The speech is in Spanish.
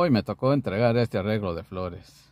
Hoy me tocó entregar este arreglo de flores.